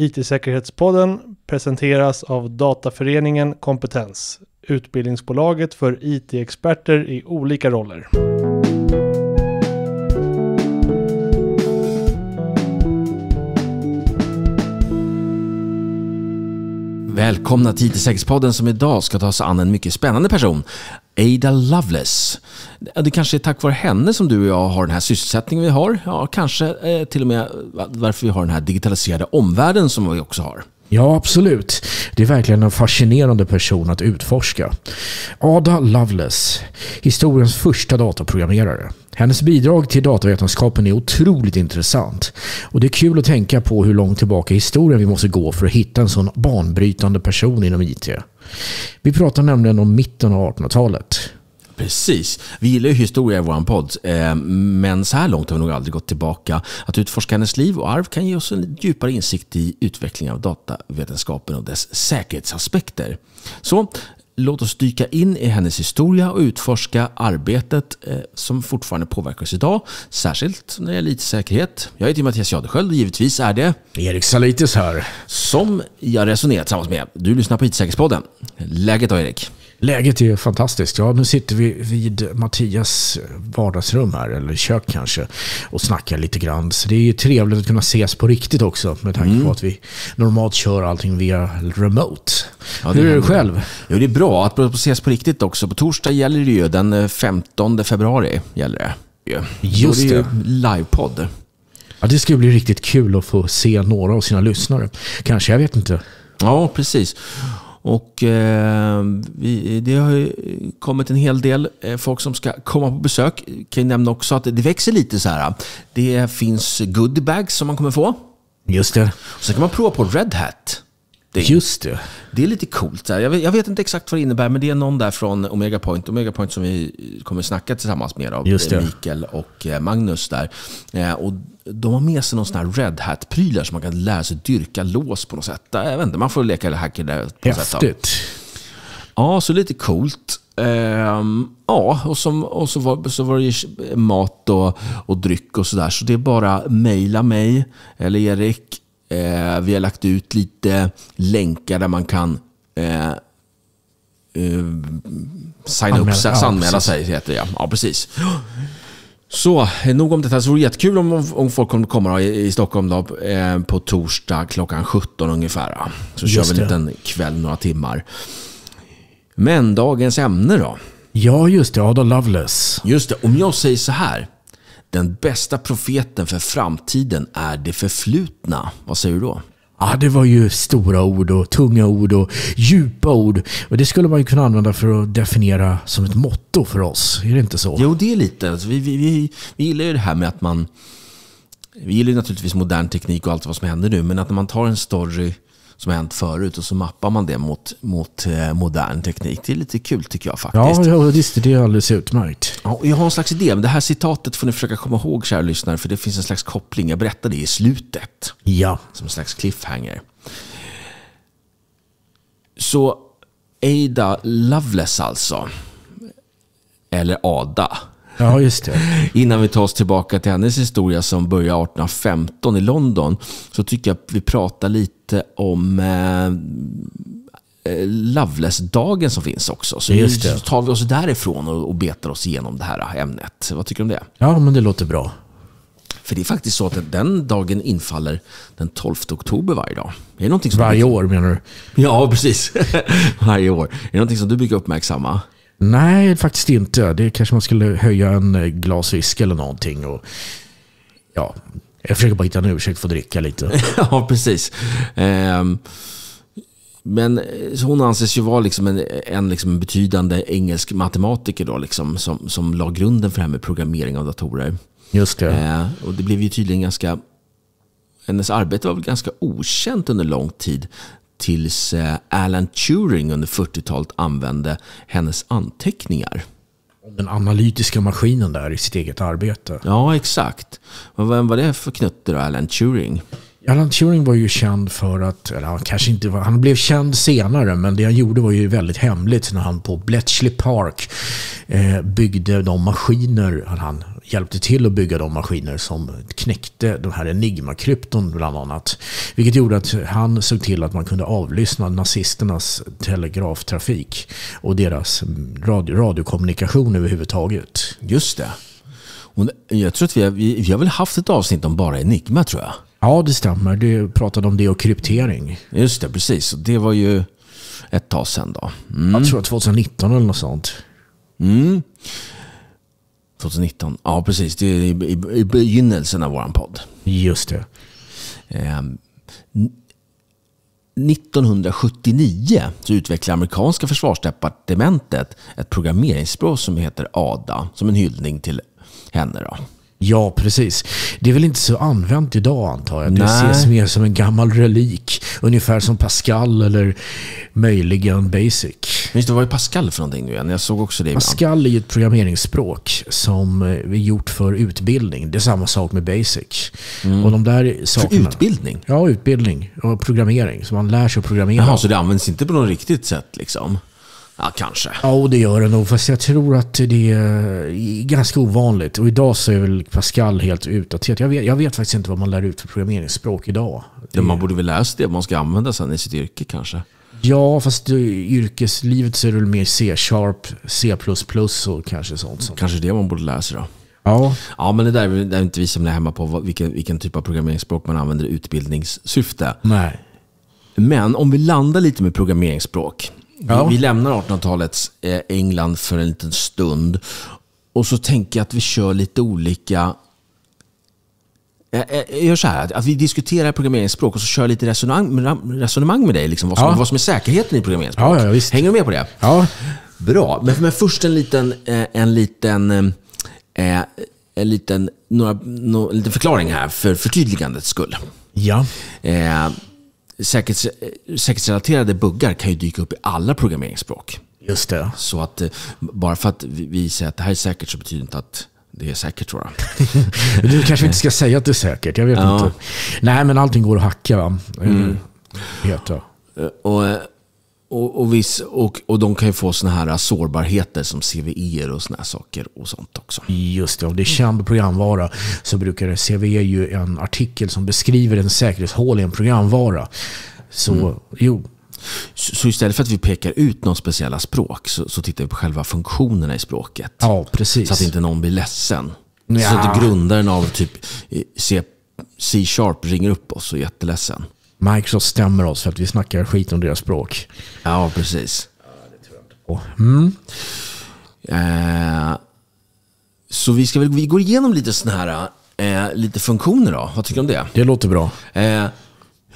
IT-säkerhetspodden presenteras av Dataföreningen Kompetens, utbildningsbolaget för IT-experter i olika roller. Välkomna till IT6-podden som idag ska ta sig an en mycket spännande person. Ada Lovelace. Det kanske är tack vare henne som du och jag har den här sysselsättningen vi har. Ja, kanske eh, till och med varför vi har den här digitaliserade omvärlden som vi också har. Ja, absolut. Det är verkligen en fascinerande person att utforska. Ada Lovelace, historiens första dataprogrammerare. Hennes bidrag till datavetenskapen är otroligt intressant och det är kul att tänka på hur långt tillbaka i historien vi måste gå för att hitta en sån banbrytande person inom IT. Vi pratar nämligen om mitten av 1800-talet. Precis. Vi gillar ju historia i vår podd, eh, men så här långt har vi nog aldrig gått tillbaka. Att utforska hennes liv och arv kan ge oss en djupare insikt i utvecklingen av datavetenskapen och dess säkerhetsaspekter. Så Låt oss dyka in i hennes historia och utforska arbetet eh, som fortfarande påverkar oss idag, särskilt när det gäller IT-säkerhet. Jag heter Mattias Jadesköld och givetvis är det Erik Salitis här. Som jag resonerar tillsammans med. Du lyssnar på IT-säkerhetspodden. Läget då Erik? Läget är fantastiskt. Ja, nu sitter vi vid Mattias vardagsrum här, eller kök kanske, och snackar lite grann. Så det är ju trevligt att kunna ses på riktigt också, med tanke mm. på att vi normalt kör allting via remote. Ja, Hur är det själv? Jo, det är bra att ses på riktigt också. På torsdag gäller det ju, den 15 februari gäller det. Just det. Då är det livepodd. Ja, det ska bli riktigt kul att få se några av sina lyssnare. Kanske, jag vet inte. Ja, precis. Och eh, vi, det har ju kommit en hel del eh, folk som ska komma på besök. Kan ju nämna också att det växer lite så här. Det finns goodiebags som man kommer få. Just det. Och sen kan man prova på Red Hat. Det är, Just det. Det är lite coolt. Där. Jag, vet, jag vet inte exakt vad det innebär, men det är någon där från Omega Point, Omega Point som vi kommer snacka tillsammans med av Just det. Eh, Mikael och eh, Magnus där. Eh, och de har med sig någon sån här Red Hat-prylar som man kan lära sig dyrka lås på något sätt. Jag vet inte, man får leka hacker där på något sätt. Häftigt. Ja, så lite coolt. Ehm, ja, och, som, och så, var, så var det mat och, och dryck och sådär. Så det är bara mejla mig eller Erik Eh, vi har lagt ut lite länkar där man kan eh, eh signa upp sig, ja, anmäla precis. sig. Heter det, ja, precis. Så, eh, nog om detta. Så det vore jättekul om, om folk kommer komma i, i Stockholm då, eh, på torsdag klockan 17 ungefär. Så kör vi en liten kväll, några timmar. Men dagens ämne då? Ja, just det. Ada Lovelace. Just det. Om jag säger så här den bästa profeten för framtiden är det förflutna. Vad säger du då? Ja, det var ju stora ord och tunga ord och djupa ord. Och det skulle man ju kunna använda för att definiera som ett motto för oss. Är det inte så? Jo, det är lite. Alltså, vi, vi, vi, vi gillar ju det här med att man... Vi gillar ju naturligtvis modern teknik och allt vad som händer nu, men att när man tar en story som har hänt förut och så mappar man det mot, mot eh, modern teknik. Det är lite kul tycker jag faktiskt. Ja, ja visst, det är alldeles utmärkt. Ja, jag har en slags idé, men det här citatet får ni försöka komma ihåg kära lyssnare, för det finns en slags koppling. Jag berättade det i slutet. Ja. Som en slags cliffhanger. Så Ada Loveless alltså, eller Ada, Ja, just det. Innan vi tar oss tillbaka till hennes historia som börjar 1815 i London, så tycker jag att vi pratar lite om eh, eh Loveless-dagen som finns också. Så just det. tar vi oss därifrån och, och betar oss igenom det här ämnet. Vad tycker du om det? Ja, men det låter bra. För det är faktiskt så att den dagen infaller den 12 oktober varje dag. Är det någonting som varje brukar... år menar du? Ja, precis. varje år. Är det någonting som du brukar uppmärksamma? Nej, faktiskt inte. Det kanske man skulle höja en eh, glas whisky eller någonting. Och, ja, jag försöker bara hitta en ursäkt för att dricka lite. ja, precis. Um... Men eh, hon anses ju vara liksom en, en liksom betydande engelsk matematiker då, liksom, som, som la grunden för det här med programmering av datorer. Just det. Eh, och det blev ju tydligen ganska... Hennes arbete var väl ganska okänt under lång tid tills eh, Alan Turing under 40-talet använde hennes anteckningar. Den analytiska maskinen där i sitt eget arbete. Ja, exakt. vem var det för knutte då, Alan Turing? Alan Turing var ju känd för att, eller han kanske inte var, han blev känd senare, men det han gjorde var ju väldigt hemligt när han på Bletchley Park eh, byggde de maskiner han hjälpte till att bygga de maskiner som knäckte de här Enigma-krypton bland annat. Vilket gjorde att han såg till att man kunde avlyssna nazisternas telegraftrafik och deras radio radiokommunikation överhuvudtaget. Just det. jag tror att vi har, vi har väl haft ett avsnitt om bara Enigma tror jag. Ja, det stämmer. Du pratade om det och kryptering. Just det, precis. Det var ju ett tag sedan då. Mm. Jag tror 2019 eller något sånt. Mm. 2019, ja precis. Det är i, begynnelsen av vår podd. Just det. Eh, 1979 så utvecklade amerikanska försvarsdepartementet ett programmeringsspråk som heter ADA, som en hyllning till henne. Då. Ja, precis. Det är väl inte så använt idag antar jag. Det ses mer som en gammal relik. Ungefär som Pascal eller möjligen Basic. Just det, vad är Pascal för någonting nu igen? Jag såg också det ibland. Pascal är ju ett programmeringsspråk som eh, är gjort för utbildning. Det är samma sak med Basic. Mm. Och de där sakerna, för utbildning? Ja, utbildning och programmering. Så man lär sig att programmera. Jaha, så det används inte på något riktigt sätt liksom? Ja, kanske. Ja, och det gör det nog. Fast jag tror att det är ganska ovanligt. Och idag så är väl Pascal helt utdaterat. Jag vet, jag vet faktiskt inte vad man lär ut för programmeringsspråk idag. Det... Man borde väl läsa det man ska använda sen i sitt yrke kanske. Ja, fast i yrkeslivet så är det väl mer C-sharp, C++ och kanske sånt. sånt. Kanske det man borde läsa då. Ja. ja, men det där är, det är inte vi som är hemma på vilken, vilken typ av programmeringsspråk man använder i utbildningssyfte. Nej. Men om vi landar lite med programmeringsspråk. Ja. Vi, lämnar 1800-talets eh, England för en liten stund. Och så tänker jag att vi kör lite olika jag gör så här, att vi diskuterar programmeringsspråk och så kör jag lite resonemang, med dig. Liksom, vad, som, ja. vad som är säkerheten i programmeringsspråk. Ja, ja, Hänger du med på det? Ja. Bra. Men, men först en liten, eh, en liten, eh, en liten, några, en liten förklaring här för förtydligandets skull. Ja. Säkerhets, säkerhetsrelaterade buggar kan ju dyka upp i alla programmeringsspråk. Just det. Så att eh, bara för att vi säger att det här är säkert så betyder det inte att det är säkert tror jag. du kanske inte ska säga att det är säkert, jag vet ja. inte. Nej, men allting går att hacka va? Mm. Eh, heter. Eh, och, och, och, viss, och, och de kan ju få såna här sårbarheter som CVE och såna här saker och sånt också. Just det, om det är känd programvara så brukar CVE ju en artikel som beskriver en säkerhetshål i en programvara. Så mm. jo, så istället för att vi pekar ut några speciella språk så, så, tittar vi på själva funktionerna i språket. Ja, precis. Så att inte någon blir ledsen. Ja. Så att grundaren av typ eh, C-sharp ringer upp oss och är jätteledsen. Microsoft stämmer oss för att vi snackar skit om deras språk. Ja, precis. mm. eh, så vi ska vi går igenom lite sådana här eh, lite funktioner då. Vad tycker du om det? Det låter bra. Eh,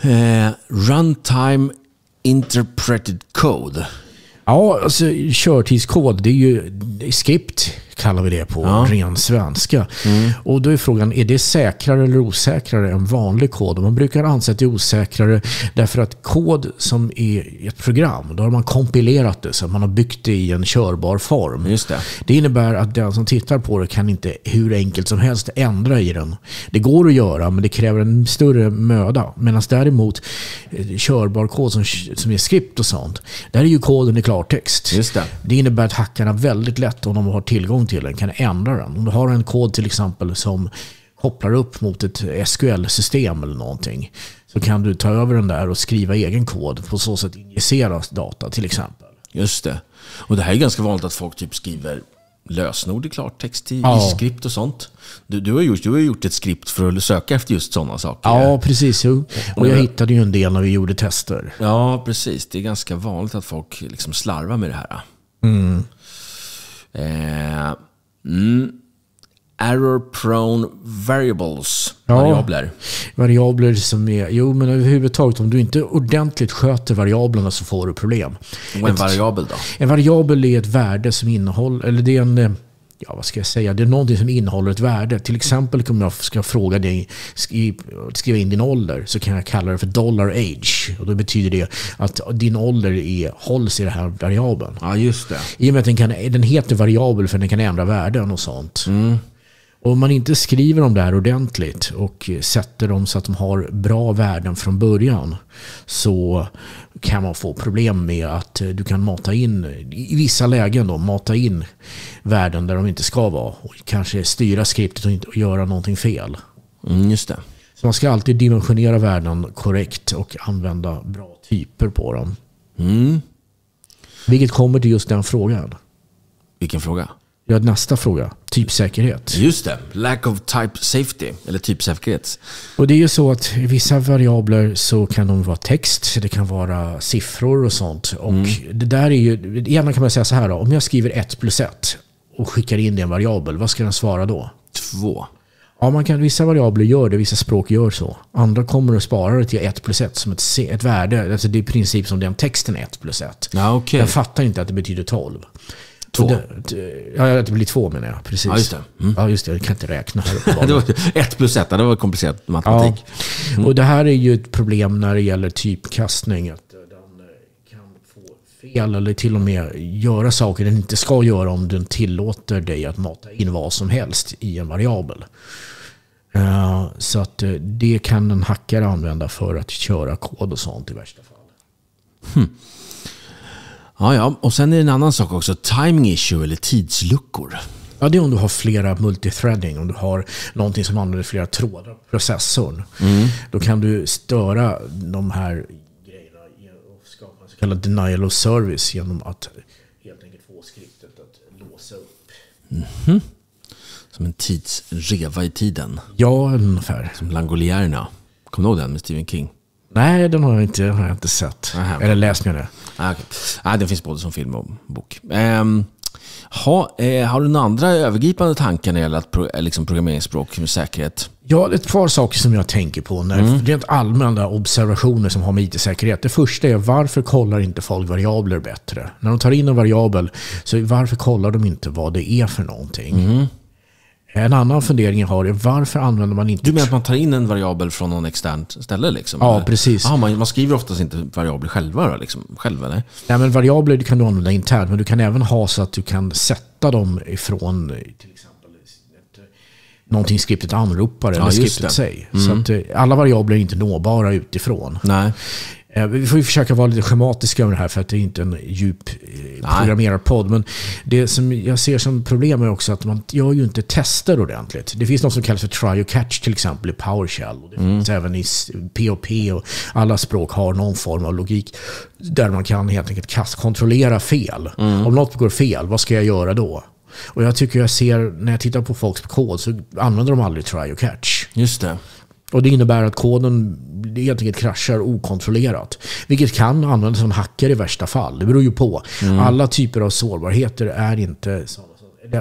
eh runtime Interpreted Code. Ja, alltså körtidskod, det är ju script kallar vi det på ja. ren svenska. Mm. Och då är frågan, är det säkrare eller osäkrare än vanlig kod? man brukar anse att det är osäkrare därför att kod som är ett program, då har man kompilerat det så att man har byggt det i en körbar form. Just det. det innebär att den som tittar på det kan inte hur enkelt som helst ändra i den. Det går att göra, men det kräver en större möda. Medan däremot eh, körbar kod som, som är skript och sånt, där är ju koden i klartext. Just det. det innebär att hackarna väldigt lätt, om de har tillgång tillgång till den kan ändra den. Om du har en kod till exempel som kopplar upp mot ett SQL-system eller någonting så kan du ta över den där och skriva egen kod på så sätt injicera data till exempel. Just det. Och det här är ganska vanligt att folk typ skriver lösenord i klartext i, ja. skript och sånt. Du, du, har gjort, du har gjort ett skript för att söka efter just sådana saker. Ja, precis. Jo. Och jag hittade ju en del när vi gjorde tester. Ja, precis. Det är ganska vanligt att folk liksom slarvar med det här. Mm. Eh, mm. Error prone variables. Ja, variabler. Variabler som är... Jo, men överhuvudtaget om du inte ordentligt sköter variablerna så får du problem. Och en ett, variabel då? En variabel är ett värde som innehåller... Eller det är en eh, ja, vad ska jag säga, det är någonting som innehåller ett värde. Till exempel om jag ska fråga dig, skriva in din ålder, så kan jag kalla det för dollar age. Och då betyder det att din ålder är, hålls i den här variabeln. Ja, just det. I och med att den, kan, den heter variabel för den kan ändra värden och sånt. Mm. Om man inte skriver om det här ordentligt och sätter dem så att de har bra värden från början så kan man få problem med att eh, du kan mata in, i vissa lägen då, mata in värden där de inte ska vara. Och kanske styra skriptet och inte göra någonting fel. Mm, just det. Så man ska alltid dimensionera värden korrekt och använda bra typer på dem. Mm. Vilket kommer till just den frågan. Vilken fråga? gör nästa fråga. Typsäkerhet. Just det. Lack of type safety, eller typsäkerhet. Och det är ju så att i vissa variabler så kan de vara text, det kan vara siffror och sånt. Och mm. det där är ju, gärna kan man säga så här då. Om jag skriver 1 plus 1 och skickar in det i en variabel, vad ska den svara då? 2. Ja, man kan, vissa variabler gör det, vissa språk gör så. Andra kommer och sparar det till 1 plus 1 som ett, ett värde. Alltså det är i princip som den texten 1 plus 1. Ja, okay. Den fattar inte att det betyder 12. Två? ja, det blir två menar jag. Precis. Ja, just det. Mm. Ja, just det. Jag kan inte räkna. det var ett plus ett, det var komplicerad matematik. Ja. Mm. Och det här är ju ett problem när det gäller typkastning. Att den eh, kan få fel eller till och med göra saker den inte ska göra om den tillåter dig att mata in vad som helst i en variabel. Eh, så att eh, det kan en hackare använda för att köra kod och sånt i värsta fall. Hmm. Ja, ja. Och sen är det en annan sak också. Timing issue eller tidsluckor. Ja, det är om du har flera multithreading, om du har någonting som använder flera trådar på processorn. Mm. Då kan du störa de här grejerna och skapa en så kallad denial of service genom att helt enkelt få skriptet att låsa upp. Mm -hmm. Som en tidsreva i tiden. Ja, ungefär. Som Langolierna. Kommer du ihåg den med Stephen King? Nej, den har jag inte, har jag inte sett. Aha. Eller läst menar jag. Ah, okay. ah, den finns både som film och bok. Um, ha, eh, har du några andra övergripande tankar när det gäller att pro, eh, liksom programmeringsspråk med säkerhet? Ja, det är ett par saker som jag tänker på. När, mm. Rent allmänna observationer som har med IT-säkerhet. Det första är varför kollar inte folk variabler bättre? När de tar in en variabel, så varför kollar de inte vad det är för någonting? Mm. En annan fundering jag har är varför använder man inte... Du menar att man tar in en variabel från någon externt ställe? Liksom, ja, eller? precis. Ah, man, man, skriver oftast inte variabler själva? Då, liksom, själv, eller? Nej, men variabler kan du använda internt, men du kan även ha så att du kan sätta dem ifrån eh, till exempel eh, ett, eh, någonting skriptet anropar eller ja, skriptet sig. Mm. Så att alla variabler är inte nåbara utifrån. Nej. Eh, vi får ju försöka vara lite schematiska med det här för att det är inte en djup eh, programmerarpodd. Men det som jag ser som problem är också att man gör ju inte tester ordentligt. Det finns något som kallas för try och catch till exempel i PowerShell. Och det mm. finns även i POP och alla språk har någon form av logik där man kan helt enkelt kontrollera fel. Mm. Om något går fel, vad ska jag göra då? Och jag tycker jag ser, när jag tittar på folks kod så använder de aldrig try och catch. Just det. Och det innebär att koden helt enkelt kraschar okontrollerat. Vilket kan användas som hacker i värsta fall. Det beror ju på. Mm. Alla typer av sårbarheter är inte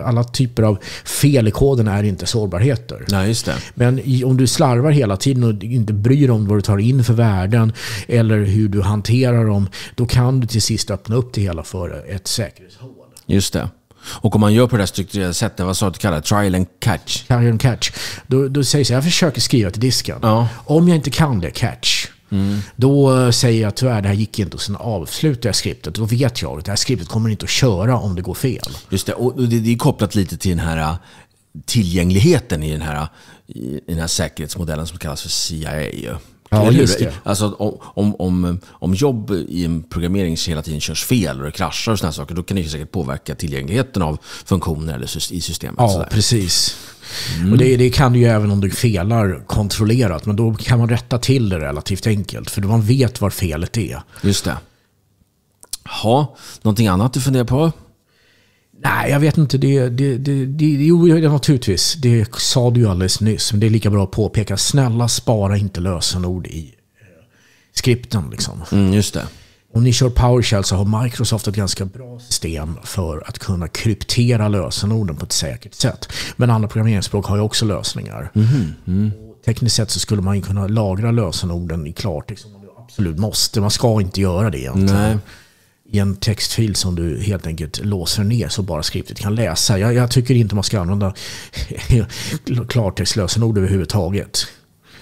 alla typer av fel i koden är inte sårbarheter. Nej, Men om du slarvar hela tiden och inte bryr dig om vad du tar in för värden eller hur du hanterar dem, då kan du till sist öppna upp det hela för ett säkerhetshål. Just det. Och om man gör på det här strukturerade sättet, vad sa du kallar Trial and catch? Trial and catch. Då, då säger jag, så jag försöker skriva till disken. Ja. Om jag inte kan det, catch. Mm. Då säger jag tyvärr, det här gick inte och sen avslutar jag skriptet. Då vet jag att det här skriptet kommer inte att köra om det går fel. Just det, och det, det är kopplat lite till den här äh, tillgängligheten i den här, i den här säkerhetsmodellen som kallas för CIA. Ja, just det. Alltså, om, om, om jobb i en programmering hela tiden körs fel och det kraschar och sådana saker, då kan det säkert påverka tillgängligheten av funktioner eller i systemet. Ja, sådär. precis. Mm. Och det, det, kan du ju även om du felar kontrollerat, men då kan man rätta till det relativt enkelt, för då man vet var felet är. Just det. Ja, någonting annat du funderar på? Nej, jag vet inte. Det, det, det, det, jo, naturligtvis. Det sa du ju alldeles nyss. Men det är lika bra att påpeka. Snälla spara inte lösenord i eh, skripten. Liksom. Mm, just det. Om ni kör PowerShell så har Microsoft ett ganska bra system för att kunna kryptera lösenorden på ett säkert sätt. Men andra programmeringsspråk har ju också lösningar. Mhm, mm, mm. Tekniskt sett så skulle man ju kunna lagra lösenorden i klartext om man absolut måste. Man ska inte göra det egentligen. Nej i en textfil som du helt enkelt låser ner så bara skriptet kan läsa. Jag, jag tycker inte man ska använda klartextlösenord överhuvudtaget.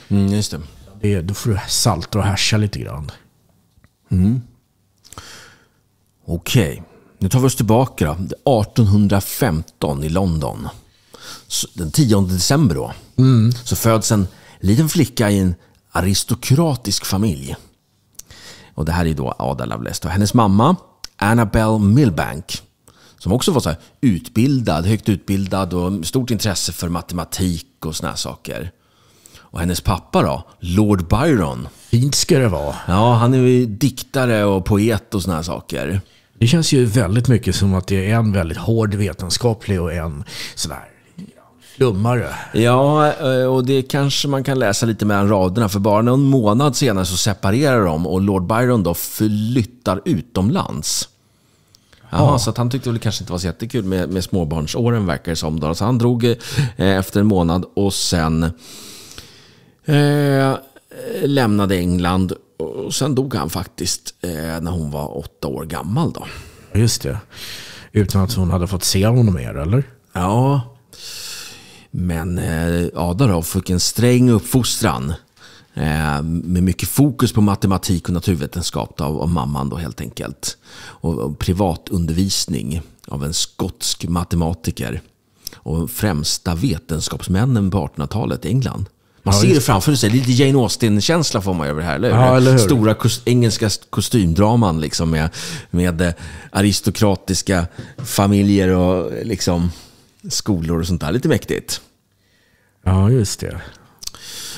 Mm, just det. det. Då får du salta och hasha lite grann. Mm. Okej, okay. nu tar vi oss tillbaka. Då. 1815 i London. Den 10 december då. Mm. Så föds en liten flicka i en aristokratisk familj. Och det här är då Ada Lovelace. Och hennes mamma, Annabelle Milbank, som också var så utbildad, högt utbildad och stort intresse för matematik och såna här saker. Och hennes pappa då, Lord Byron. Fint ska det vara. Ja, han är ju diktare och poet och såna här saker. Det känns ju väldigt mycket som att det är en väldigt hård vetenskaplig och en sådär flummare. Ja, eh, och det kanske man kan läsa lite mellan raderna. För bara någon månad senare så separerar de och Lord Byron då flyttar utomlands. Jaha, ja. Så att han tyckte väl kanske inte var så jättekul med, med småbarnsåren verkar det som. Då. Så han drog eh, efter en månad och sen eh, lämnade England. Och sen dog han faktiskt eh, när hon var åtta år gammal. Då. Just det. Utan att hon hade fått se honom mer, eller? Ja. Men eh, Adarov fick en sträng uppfostran eh, med mycket fokus på matematik och naturvetenskap av, av mamman då helt enkelt. Och, och privatundervisning av en skotsk matematiker och främsta vetenskapsmännen på 1800-talet i England. Man ja, ser det framför sig. Lite Jane Austen-känsla får man över det här, eller, ja, eller hur? Stora kost engelska kostymdraman liksom med, med eh, aristokratiska familjer och liksom skolor och sånt där. Lite mäktigt. Ja, just det.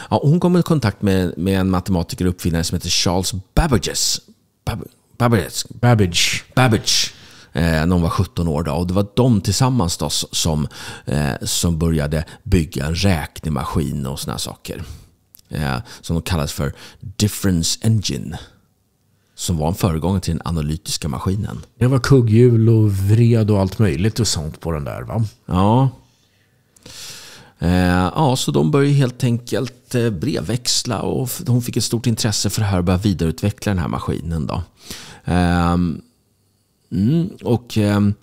Ja, hon kom i kontakt med, med en matematiker och uppfinnare som heter Charles Babbages. Bab Babbages. Babbage. Babbage. Eh, när hon var 17 år. Då. Och det var de tillsammans då som, eh, som började bygga en räknemaskin och såna saker. Eh, som de kallas för difference engine som var en föregångare till den analytiska maskinen. Det var kugghjul och vred och allt möjligt och sånt på den där va? Ja. Eh, ja, så de började helt enkelt eh, brevväxla och hon fick ett stort intresse för det här och började vidareutveckla den här maskinen. Då. Ehm, mm, och ehm,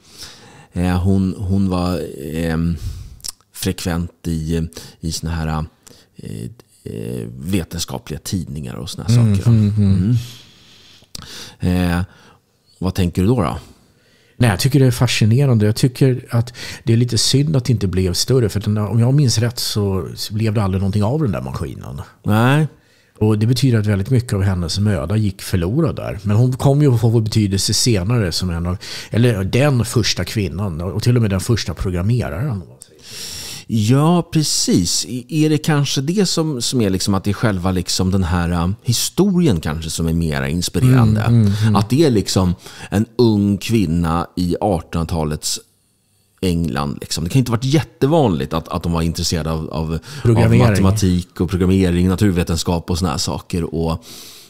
eh, hon, hon var ehm, frekvent i, i såna här vetenskapliga tidningar och såna här mm, saker. Mm, mm. mm. Eh, vad tänker du då? då? Nej, jag tycker det är fascinerande. Jag tycker att det är lite synd att det inte blev större. För den, om jag minns rätt så blev det aldrig någonting av den där maskinen. Nej. Och det betyder att väldigt mycket av hennes möda gick förlorad där. Men hon kom ju att få betydelse senare som en av, eller den första kvinnan och till och med den första programmeraren. Ja, precis. Är det kanske det som, som är liksom att det är själva liksom den här uh, historien kanske som är mera inspirerande? Mm, mm, mm. Att det är liksom en ung kvinna i 1800-talets England. Liksom. Det kan inte ha varit jättevanligt att, att de var intresserade av, av, av matematik och programmering, naturvetenskap och sådana här saker. Och,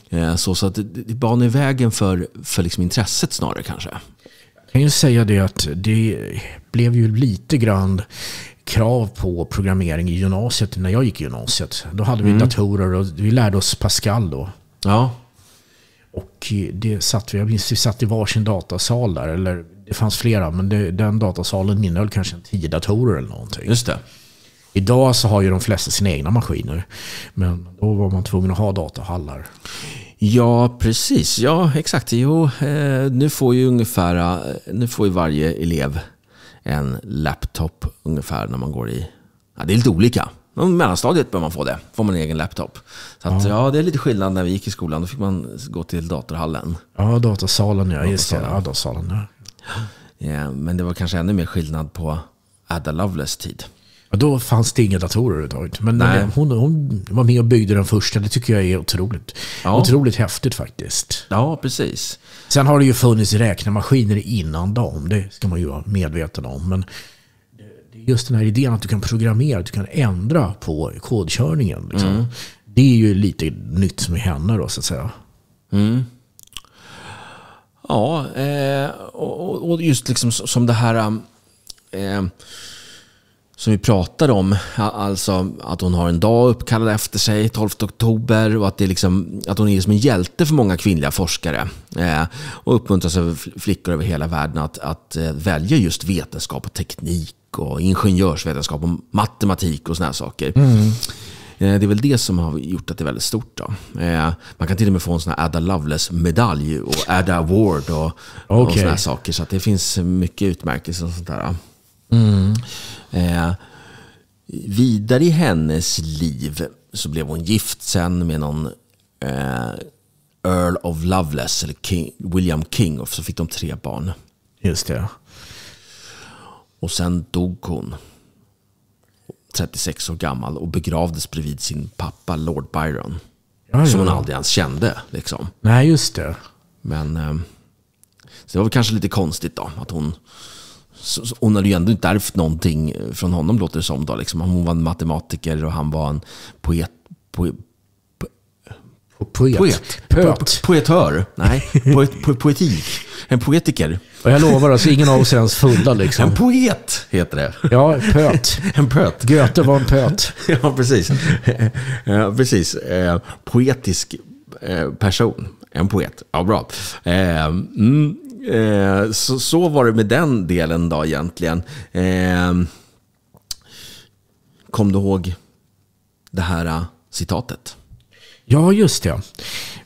eh, så så att det, det banar vägen för, för liksom intresset snarare kanske. Jag kan ju säga det att det blev ju lite grann krav på programmering i gymnasiet, när jag gick i gymnasiet. Då hade vi mm. datorer och vi lärde oss Pascal då. Ja. Och eh, det satt vi, jag minns vi satt i varsin datasal där. Eller det fanns flera, men det, den datasalen innehöll kanske tio datorer eller någonting. Just det. Idag så har ju de flesta sina egna maskiner. Men då var man tvungen att ha datahallar. Ja, precis. Ja, exakt. Jo, eh, nu får ju ungefär, eh, nu får ju varje elev en laptop ungefär när man går i... Ja, det är lite olika. I mellanstadiet bör man få det. får man en egen laptop. Så att, ja. ja. det är lite skillnad när vi gick i skolan. Då fick man gå till datorhallen. Ja, datasalen. ja. Just det. Ja, datorsalen, ja. ja. Men det var kanske ännu mer skillnad på Ada Loveless tid. Ja, då fanns det inga datorer överhuvudtaget. Men Nej. Hon, hon var med och byggde den första. Det tycker jag är otroligt. Ja. Otroligt häftigt faktiskt. Ja, precis. Sen har det ju funnits räknemaskiner innan dem. Det ska man ju vara medveten om. Men just den här idén att du kan programmera, att du kan ändra på kodkörningen. Liksom. Mm. Det är ju lite nytt med henne då, så att säga. Mm. Ja, eh, och, och, just liksom som det här... Eh, som vi pratade om, alltså att hon har en dag uppkallad efter sig, 12 oktober, och att, det liksom, att hon är som en hjälte för många kvinnliga forskare. Eh, och uppmuntras av flickor över hela världen att, att eh, välja just vetenskap och teknik och ingenjörsvetenskap och matematik och sådana saker. Mm. Eh, det är väl det som har gjort att det är väldigt stort. Då. Eh, man kan till och med få en sån här Ada loveless medalj och Ada Award och, okay. och sådana saker. Så det finns mycket utmärkelser och sånt där. Mm. Eh, vidare i hennes liv så blev hon gift sen med någon eh, Earl of Loveless, eller King, William King, och så fick de tre barn. Just det. Och sen dog hon, 36 år gammal, och begravdes bredvid sin pappa Lord Byron. Ja, som hon aldrig ens kände. Liksom. Nej, just det. Men eh, så det var väl kanske lite konstigt då, att hon hon hade ju ändå inte ärvt någonting från honom låter det som. Då, liksom. Hon var en matematiker och han var en poet. poet Poet. Poet. poet. Poetör. Nej, poet, po poetik. En poetiker. Och jag lovar, alltså, ingen av oss är ens fulla. Liksom. En poet heter det. Ja, pöt. en pöt. Goethe var en pöt. ja, precis. Ja, precis. Eh, poetisk eh, person. En poet. Ja, bra. Eh, mm eh, så, så var det med den delen då egentligen. Eh, kom du ihåg det här eh, citatet? Ja, just det.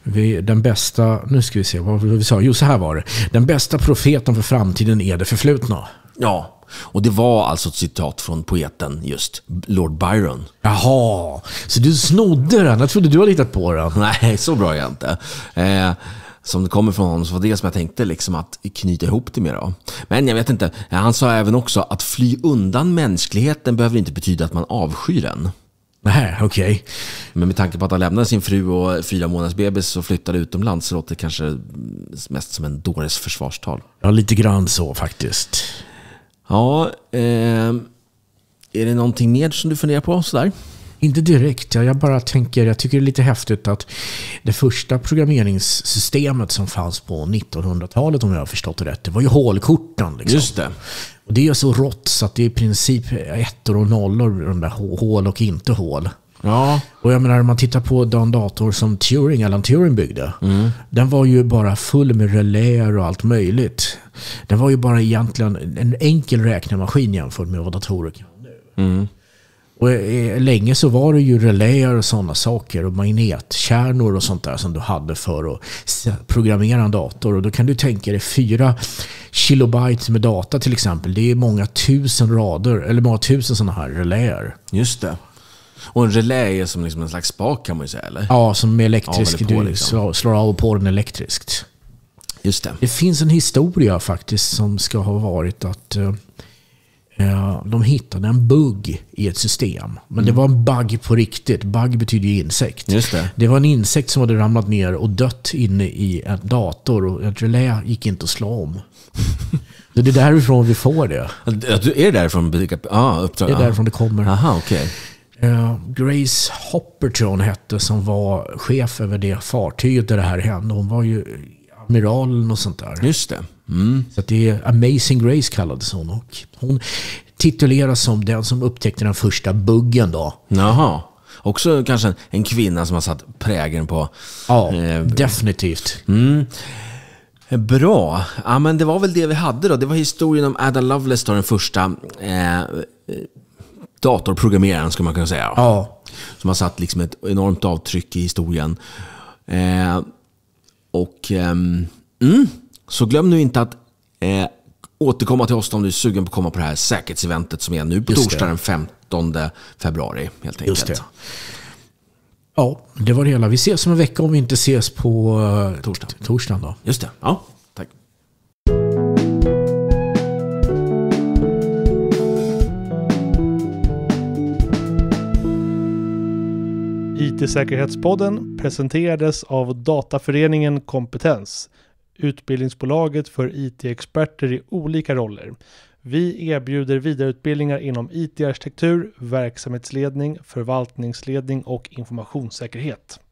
Vi, den bästa, nu ska vi se vad vi sa. Jo, så här var det. Den bästa profeten för framtiden är det förflutna. Ja, och det var alltså ett citat från poeten just, Lord Byron. Jaha, så du snodde den? Jag trodde du hade hittat på den. Nej, så bra är jag inte. Eh, som det kommer från honom, så var det som jag tänkte liksom att knyta ihop det med. Då. Men jag vet inte, eh, han sa även också att fly undan mänskligheten behöver inte betyda att man avskyr den. Nähä, okej. Okay. Men med tanke på att han lämnade sin fru och fyra månaders bebis och flyttade utomlands så låter det kanske mest som en dåres försvarstal. Ja, lite grann så faktiskt. Ja, eh, är det någonting mer som du funderar på? Sådär? Inte direkt. Jag bara tänker, jag tycker det är lite häftigt att det första programmeringssystemet som fanns på 1900-talet, om jag har förstått det rätt, det var ju hålkorten. Liksom. Just det. Och det är så rått så att det är i princip ettor och nollor, de där hål och inte hål. Ja. Och jag menar, om man tittar på den dator som Turing, Alan Turing byggde. Mm. Den var ju bara full med reläer och allt möjligt. Den var ju bara egentligen en enkel räknemaskin jämfört med vad datorer kan nu. Mm. Och eh, länge så var det ju reläer och sådana saker och magnetkärnor och sånt där som du hade för att programmera en dator. Och då kan du tänka dig fyra kilobyte med data till exempel. Det är många tusen rader, eller många tusen sådana här reläer. Just det. Och en relä är som liksom en slags spak kan man ju säga, eller? Ja, som är elektrisk. Ja, du liksom. slår av och på den elektriskt. Just det. det finns en historia faktiskt som ska ha varit att eh, eh de hittade en bugg i ett system. Men mm. det var en bugg på riktigt. Bugg betyder ju insekt. Just det. det var en insekt som hade ramlat ner och dött inne i en dator och ett relä gick inte att slå om. Det är därifrån vi får det. Är det därifrån ah, uppdrag? Det är därifrån det kommer. Aha, okay. Eh, Grace Hopper tror hon hette som var chef över det fartyget där det här hände. Hon var ju amiralen och sånt där. Just det. Mm. Så det är Amazing Grace kallades hon. Och hon tituleras som den som upptäckte den första buggen då. Jaha. Också kanske en kvinna som har satt prägeln på... Ja, eh, definitivt. Mm. Bra. Ja, men det var väl det vi hade då. Det var historien om Ada Lovelace, då, den första eh, datorprogrammeraren, skulle man kunna säga. Ja. Som har satt liksom ett enormt avtryck i historien. Eh, och eh, mm, Så glöm nu inte att eh, återkomma till oss om du är sugen på att komma på det här säkerhetseventet som är nu på Just torsdag det. den 15 februari. Helt enkelt. Just det. Ja, det var det hela. Vi ses om en vecka om vi inte ses på eh, torsdag. torsdagen. Just det. Ja. IT-säkerhetspodden presenterades av Dataföreningen Kompetens, utbildningsbolaget för IT-experter i olika roller. Vi erbjuder vidareutbildningar inom IT-arkitektur, verksamhetsledning, förvaltningsledning och informationssäkerhet.